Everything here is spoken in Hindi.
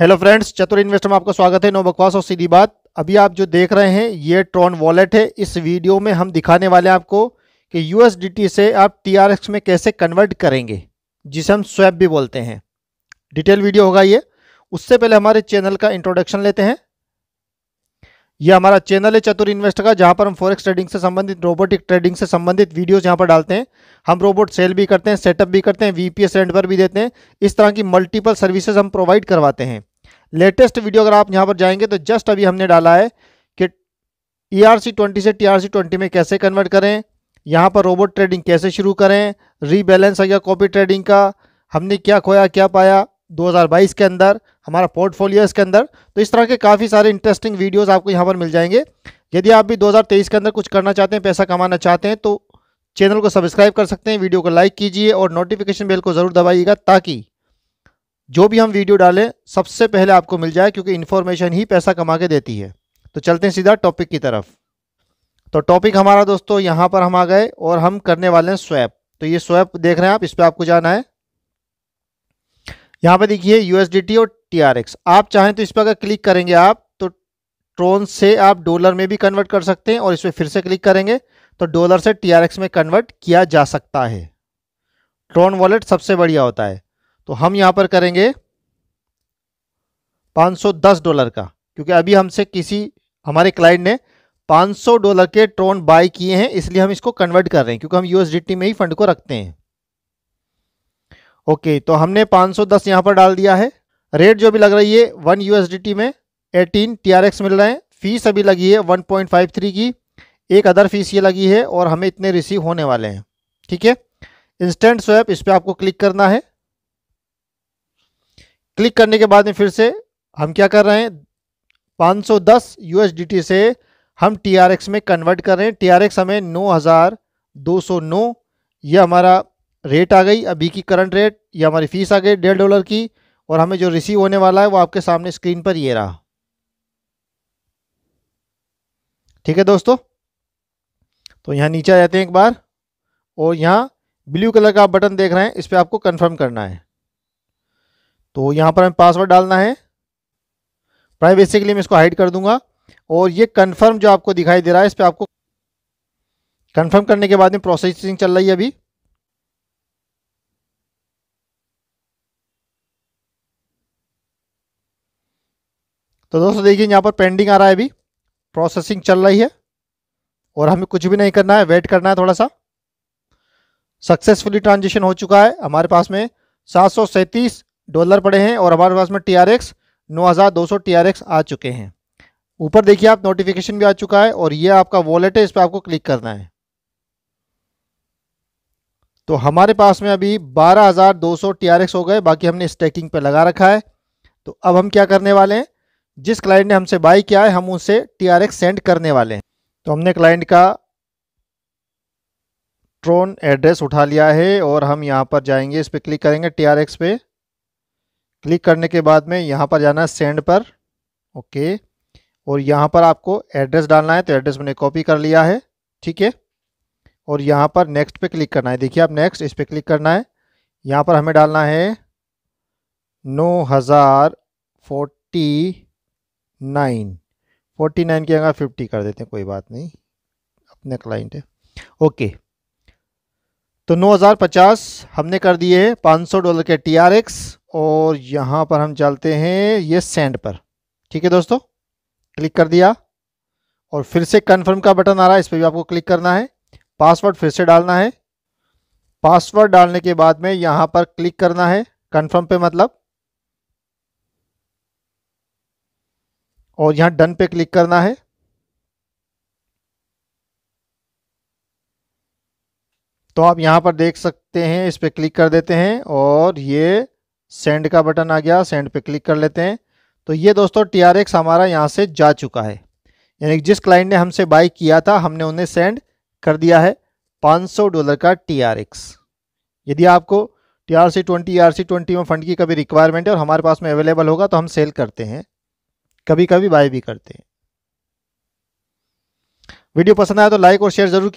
हेलो फ्रेंड्स चतुर इन्वेस्टर में आपका स्वागत है नो बकवास और सीधी बात अभी आप जो देख रहे हैं ये ट्रॉन वॉलेट है इस वीडियो में हम दिखाने वाले हैं आपको कि यूएसडीटी से आप टीआरएक्स में कैसे कन्वर्ट करेंगे जिसे हम स्वैप भी बोलते हैं डिटेल वीडियो होगा ये उससे पहले हमारे चैनल का इंट्रोडक्शन लेते हैं ये हमारा चैनल है चतुर इन्वेस्टर का जहाँ पर हम फॉरेक्स ट्रेडिंग से संबंधित रोबोटिक ट्रेडिंग से संबंधित वीडियोस यहाँ पर डालते हैं हम रोबोट सेल भी करते हैं सेटअप भी करते हैं वीपीएस रेंट पर भी देते हैं इस तरह की मल्टीपल सर्विसेज हम प्रोवाइड करवाते हैं लेटेस्ट वीडियो अगर आप यहाँ पर जाएंगे तो जस्ट अभी हमने डाला है कि ई e आर से टी में कैसे कन्वर्ट करें यहाँ पर रोबोट ट्रेडिंग कैसे शुरू करें रीबैलेंस आ गया कॉपी ट्रेडिंग का हमने क्या खोया क्या पाया 2022 के अंदर हमारा पोर्टफोलियोज के अंदर तो इस तरह के काफ़ी सारे इंटरेस्टिंग वीडियोस आपको यहाँ पर मिल जाएंगे यदि आप भी 2023 के अंदर कुछ करना चाहते हैं पैसा कमाना चाहते हैं तो चैनल को सब्सक्राइब कर सकते हैं वीडियो को लाइक कीजिए और नोटिफिकेशन बेल को ज़रूर दबाइएगा ताकि जो भी हम वीडियो डालें सबसे पहले आपको मिल जाए क्योंकि इन्फॉर्मेशन ही पैसा कमा के देती है तो चलते हैं सीधा टॉपिक की तरफ तो टॉपिक हमारा दोस्तों यहाँ पर हम आ गए और हम करने वाले हैं स्वैप तो ये स्वैप देख रहे हैं आप इस पर आपको जाना है यहाँ पे देखिए यूएसडीटी और टीआरएक्स आप चाहें तो इस पर अगर क्लिक करेंगे आप तो ट्रोन से आप डॉलर में भी कन्वर्ट कर सकते हैं और इस पर फिर से क्लिक करेंगे तो डॉलर से टीआरएक्स में कन्वर्ट किया जा सकता है ट्रोन वॉलेट सबसे बढ़िया होता है तो हम यहाँ पर करेंगे 510 डॉलर का क्योंकि अभी हमसे किसी हमारे क्लाइंट ने 500 डॉलर के ट्रोन बाय किए हैं इसलिए हम इसको कन्वर्ट कर रहे हैं क्योंकि हम यूएसडीटी में ही फंड को रखते हैं ओके तो हमने 510 यहाँ पर डाल दिया है रेट जो भी लग रही है वन यू में 18 टीआरएक्स मिल रहे हैं फीस अभी लगी है 1.53 की एक अदर फीस ये लगी है और हमें इतने रिसीव होने वाले हैं ठीक है इंस्टेंट स्वैप इस पर आपको क्लिक करना है क्लिक करने के बाद में फिर से हम क्या कर रहे हैं 510 यूएसडीटी से हम टीआरएक्स में कन्वर्ट कर रहे हैं टीआरएक्स हमें 9209 ये हमारा रेट आ गई अभी की करंट रेट ये हमारी फ़ीस आ गई डेढ़ डॉलर की और हमें जो रिसीव होने वाला है वो आपके सामने स्क्रीन पर ये रहा ठीक है दोस्तों तो यहाँ नीचे आ जाते हैं एक बार और यहाँ ब्लू कलर का आप बटन देख रहे हैं इस पर आपको कन्फर्म करना है तो यहाँ पर हमें पासवर्ड डालना है प्राइवेसी के लिए मैं इसको हाइड कर दूंगा और ये कंफर्म जो आपको दिखाई दे रहा है इस पर आपको कंफर्म करने के बाद में प्रोसेसिंग चल रही है अभी तो दोस्तों देखिए यहाँ पर पेंडिंग आ रहा है अभी प्रोसेसिंग चल रही है और हमें कुछ भी नहीं करना है वेट करना है थोड़ा सा सक्सेसफुली ट्रांजेक्शन हो चुका है हमारे पास में सात डॉलर पड़े हैं और हमारे पास में टी आर एक्स नौ हज़ार दो सौ टी आर एक्स आ चुके हैं ऊपर देखिए आप नोटिफिकेशन भी आ चुका है और ये आपका वॉलेट है इस पर आपको क्लिक करना है तो हमारे पास में अभी 12,200 टीआरएक्स हो गए बाकी हमने स्टैकिंग पे लगा रखा है तो अब हम क्या करने वाले हैं जिस क्लाइंट ने हमसे बाई किया है हम उसे टी सेंड करने वाले हैं तो हमने क्लाइंट का ट्रोन एड्रेस उठा लिया है और हम यहाँ पर जाएंगे इस पर क्लिक करेंगे टी पे क्लिक करने के बाद में यहाँ पर जाना है सेंड पर ओके और यहाँ पर आपको एड्रेस डालना है तो एड्रेस मैंने कॉपी कर लिया है ठीक है और यहाँ पर नेक्स्ट पे क्लिक करना है देखिए आप नेक्स्ट इस पर क्लिक करना है यहाँ पर हमें डालना है नौ हज़ार फोर्टी नाइन फोर्टी नाइन की जगह फिफ्टी कर देते हैं कोई बात नहीं अपने क्लाइंट है ओके तो नौ हज़ार पचास हमने कर दिए पाँच सौ डॉलर के टी आर एक्स और यहाँ पर हम चलते हैं ये सेंड पर ठीक है दोस्तों क्लिक कर दिया और फिर से कन्फर्म का बटन आ रहा है इस पर भी आपको क्लिक करना है पासवर्ड फिर से डालना है पासवर्ड डालने के बाद में यहाँ पर क्लिक करना है कन्फर्म पे मतलब और यहाँ डन पे क्लिक करना है तो आप यहाँ पर देख सकते हैं इस पर क्लिक कर देते हैं और ये सेंड का बटन आ गया सेंड पे क्लिक कर लेते हैं तो ये दोस्तों टी आर एक्स हमारा यहाँ से जा चुका है यानी जिस क्लाइंट ने हमसे बाई किया था हमने उन्हें सेंड कर दिया है 500 डॉलर का टी आर एक्स यदि आपको T R C twenty R C twenty में फंड की कभी रिक्वायरमेंट है और हमारे पास में अवेलेबल होगा तो हम सेल करते हैं कभी कभी बाय भी करते हैं वीडियो पसंद आया तो लाइक और शेयर जरूर